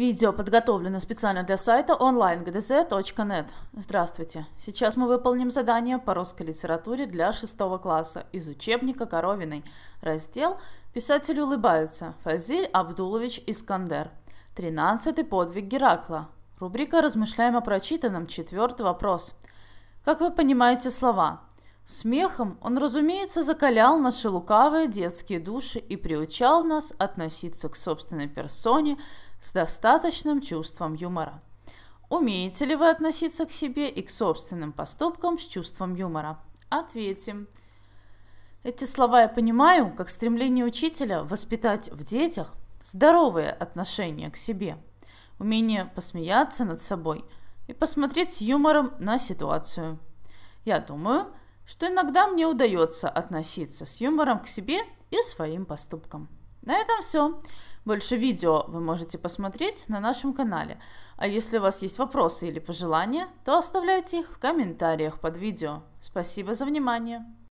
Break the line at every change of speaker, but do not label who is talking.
Видео подготовлено специально для сайта onlinegdz.net. Здравствуйте! Сейчас мы выполним задание по русской литературе для 6 класса из учебника Коровиной. Раздел «Писатели улыбаются» Фазиль Абдулович Искандер. 13 подвиг Геракла. Рубрика «Размышляем о прочитанном». Четвертый вопрос. Как вы понимаете слова Смехом он, разумеется, закалял наши лукавые детские души и приучал нас относиться к собственной персоне с достаточным чувством юмора. Умеете ли вы относиться к себе и к собственным поступкам с чувством юмора? Ответим. Эти слова я понимаю, как стремление учителя воспитать в детях здоровые отношения к себе, умение посмеяться над собой и посмотреть с юмором на ситуацию. Я думаю, что иногда мне удается относиться с юмором к себе и своим поступкам. На этом все. Больше видео вы можете посмотреть на нашем канале. А если у вас есть вопросы или пожелания, то оставляйте их в комментариях под видео. Спасибо за внимание!